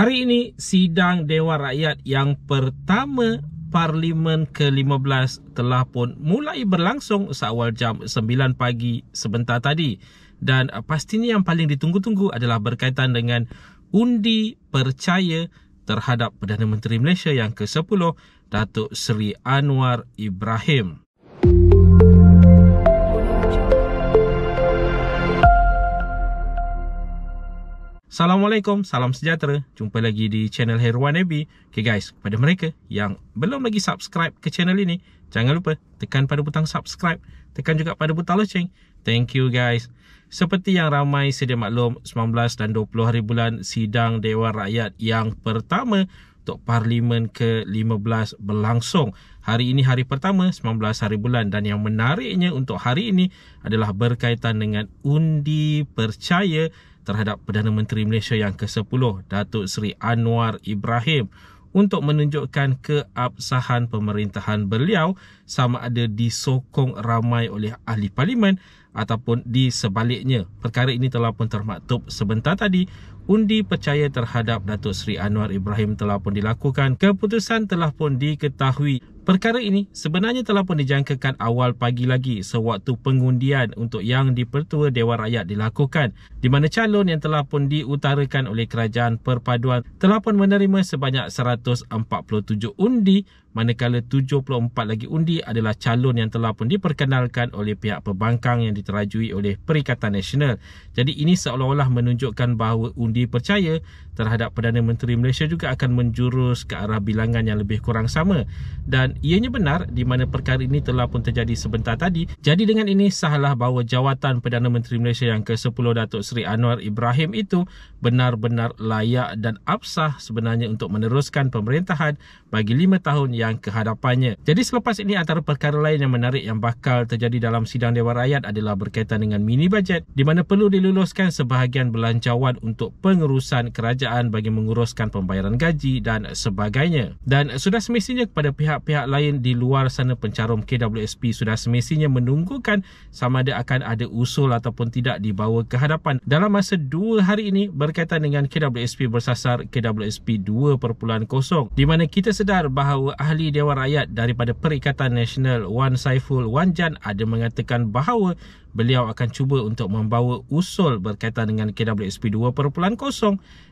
Hari ini sidang Dewan Rakyat yang pertama Parlimen ke-15 telah pun mulai berlangsung seawal jam 9 pagi sebentar tadi dan pastinya yang paling ditunggu-tunggu adalah berkaitan dengan undi percaya terhadap Perdana Menteri Malaysia yang ke-10 Datuk Seri Anwar Ibrahim. Assalamualaikum, salam sejahtera. Jumpa lagi di channel Herwan Abi. Okay guys, pada mereka yang belum lagi subscribe ke channel ini, jangan lupa tekan pada butang subscribe, tekan juga pada butang loceng. Thank you guys. Seperti yang ramai sedia maklum, 19 dan 20 hari bulan sidang Dewan Rakyat yang pertama untuk Parlimen ke-15 berlangsung. Hari ini hari pertama, 19 hari bulan dan yang menariknya untuk hari ini adalah berkaitan dengan undi percaya terhadap Perdana Menteri Malaysia yang ke-10 Datuk Seri Anwar Ibrahim untuk menunjukkan keabsahan pemerintahan beliau sama ada disokong ramai oleh ahli parlimen ataupun di sebaliknya. Perkara ini telah pun termaktub sebentar tadi. Undi percaya terhadap Datuk Seri Anwar Ibrahim telah pun dilakukan. Keputusan telah pun diketahui Perkara ini sebenarnya telah pun dijangkakan awal pagi lagi sewaktu pengundian untuk yang dipertua Dewan Rakyat dilakukan di mana calon yang telah pun diutarakan oleh Kerajaan Perpaduan telah pun menerima sebanyak 147 undi manakala 74 lagi undi adalah calon yang telah pun diperkenalkan oleh pihak pembangkang yang diterajui oleh Perikatan Nasional. Jadi ini seolah-olah menunjukkan bahawa undi percaya terhadap Perdana Menteri Malaysia juga akan menjurus ke arah bilangan yang lebih kurang sama. Dan ianya benar di mana perkara ini telah pun terjadi sebentar tadi. Jadi dengan ini sahlah bahawa jawatan Perdana Menteri Malaysia yang ke-10 Datuk Seri Anwar Ibrahim itu benar-benar layak dan absah sebenarnya untuk meneruskan pemerintahan bagi 5 tahun yang kehadapannya. Jadi selepas ini antara perkara lain yang menarik yang bakal terjadi dalam sidang Dewan Rakyat adalah berkaitan dengan mini budget di mana perlu diluluskan sebahagian belanjawan untuk pengurusan kerajaan bagi menguruskan pembayaran gaji dan sebagainya. Dan sudah semestinya kepada pihak-pihak lain di luar sana pencarum KWSP sudah semestinya menunggukan sama ada akan ada usul ataupun tidak dibawa ke hadapan dalam masa 2 hari ini berkaitan dengan KWSP bersasar KWSP 2.0 di mana kita sedar bahawa ahli Dewan Rakyat daripada Perikatan Nasional Wan Saiful Wanjan ada mengatakan bahawa beliau akan cuba untuk membawa usul berkaitan dengan KWSP 2.0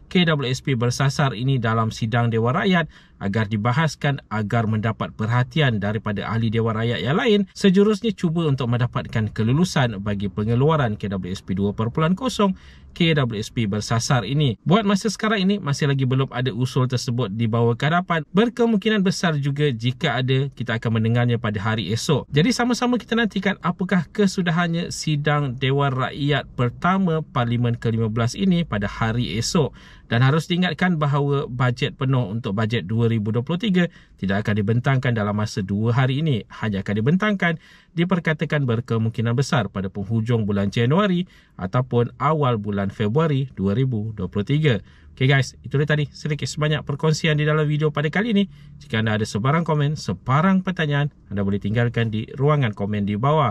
KWSP bersasar ini dalam sidang Dewan Rakyat agar dibahaskan agar mendapat perhatian daripada ahli Dewan Rakyat yang lain sejurusnya cuba untuk mendapatkan kelulusan bagi pengeluaran KWSP 2.0 KWSP bersasar ini. Buat masa sekarang ini masih lagi belum ada usul tersebut di bawah kehadapan. Berkemungkinan besar juga jika ada kita akan mendengarnya pada hari esok. Jadi sama-sama kita nantikan apakah kesudahannya sidang Dewan Rakyat pertama Parlimen ke-15 ini pada hari esok dan harus diingatkan bahawa bajet penuh untuk bajet 2023 tidak akan dibentangkan dalam masa dua hari ini hanya akan dibentangkan diperkatakan berkemungkinan besar pada penghujung bulan Januari ataupun awal bulan Februari 2023. Okay guys, itu dia tadi sedikit sebanyak perkongsian di dalam video pada kali ini. Jika anda ada sebarang komen, sebarang pertanyaan, anda boleh tinggalkan di ruangan komen di bawah